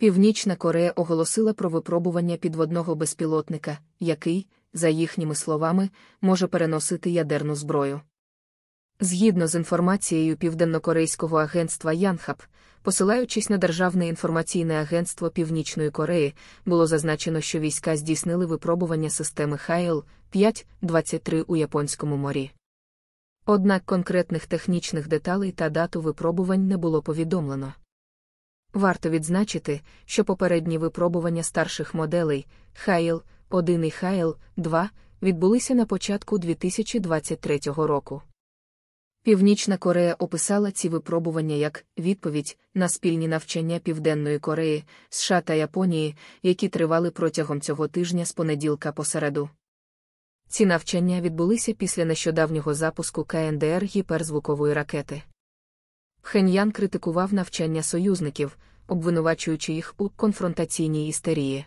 Північна Корея оголосила про випробування підводного безпілотника, який, за їхніми словами, може переносити ядерну зброю. Згідно з інформацією Південнокорейського агентства Янхаб, посилаючись на Державне інформаційне агентство Північної Кореї, було зазначено, що війська здійснили випробування системи хайл 5-23 у Японському морі. Однак конкретних технічних деталей та дату випробувань не було повідомлено. Варто відзначити, що попередні випробування старших моделей Хайл 1 і Хайл 2 відбулися на початку 2023 року. Північна Корея описала ці випробування як відповідь на спільні навчання Південної Кореї, США та Японії, які тривали протягом цього тижня з понеділка по середу. Ці навчання відбулися після нещодавнього запуску КНДР гіперзвукової ракети. Пхеньян критикував навчання союзників, обвинувачуючи їх у конфронтаційній істерії.